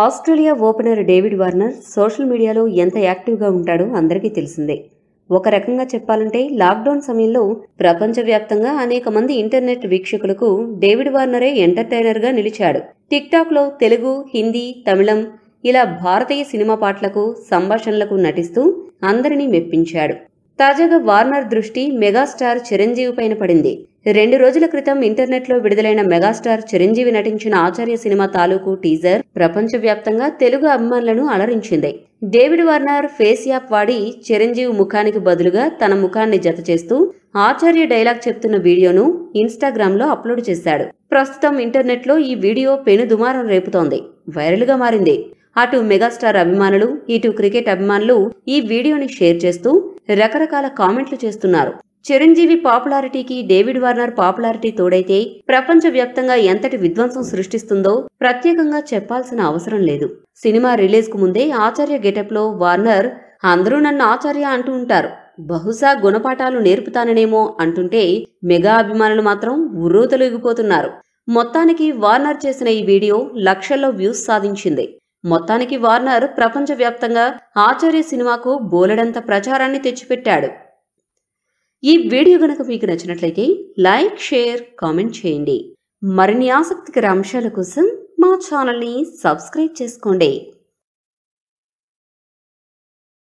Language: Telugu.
Australia opener David Warner social మీడియాలో ఎంత యాక్టివ్గా ఉంటాడో అందరికీ తెలిసిందే ఒక రకంగా చెప్పాలంటే లాక్డౌన్ సమయంలో ప్రపంచవ్యాప్తంగా అనేక మంది ఇంటర్నెట్ వీక్షకులకు డేవిడ్ వార్నరే ఎంటర్టైనర్గా నిలిచాడు టిక్టాక్లో తెలుగు హిందీ తమిళం ఇలా భారతీయ సినిమా పాటలకు సంభాషణలకు నటిస్తూ అందరినీ మెప్పించాడు తాజాగా వార్నర్ దృష్టి మెగాస్టార్ చిరంజీవి పైన పడింది రెండు రోజుల క్రితం ఇంటర్నెట్లో విడుదలైన మెగాస్టార్ చిరంజీవి నటించిన ఆచార్య సినిమా తాలూకు టీజర్ ప్రపంచవ్యాప్తంగా తెలుగు అభిమానులను అలరించింది డేవిడ్ వార్నర్ ఫేస్ యాప్ వాడి చిరంజీవి ముఖానికి బదులుగా తన ముఖాన్ని జత చేస్తూ ఆచార్య డైలాగ్ చెప్తున్న వీడియోను ఇన్స్టాగ్రామ్లో అప్లోడ్ చేశాడు ప్రస్తుతం ఇంటర్నెట్లో ఈ వీడియో పెను దుమారం రేపుతోంది వైరల్గా మారింది అటు మెగాస్టార్ అభిమానులు ఇటు క్రికెట్ అభిమానులు ఈ వీడియోని షేర్ చేస్తూ రకరకాల కామెంట్లు చేస్తున్నారు చిరంజీవి పాపులారిటీకి డేవిడ్ వార్నర్ పాపులారిటీ తోడైతే ప్రపంచవ్యాప్తంగా ఎంతటి విధ్వంసం సృష్టిస్తుందో ప్రత్యేకంగా చెప్పాల్సిన అవసరం లేదు సినిమా రిలీజ్ కు ముందే ఆచార్య గెటప్లో వార్నర్ అందరూ నన్ను ఆచార్య అంటూ ఉంటారు బహుశా గుణపాఠాలు నేర్పుతాననేమో అంటుంటే మెగా అభిమానులు మాత్రం ఉర్రూతలుగిపోతున్నారు మొత్తానికి వార్నర్ చేసిన ఈ వీడియో లక్షల్లో వ్యూస్ సాధించింది మొత్తానికి వార్నర్ ప్రపంచవ్యాప్తంగా ఆచార్య సినిమాకు బోలెడంత ప్రచారాన్ని తెచ్చిపెట్టాడు ఈ వీడియో గనక మీకు నచ్చినట్లయితే లైక్ షేర్ కామెంట్ చేయండి మరిన్ని ఆసక్తికర అంశాల కోసం మా ఛానల్ని సబ్స్క్రైబ్ చేసుకోండి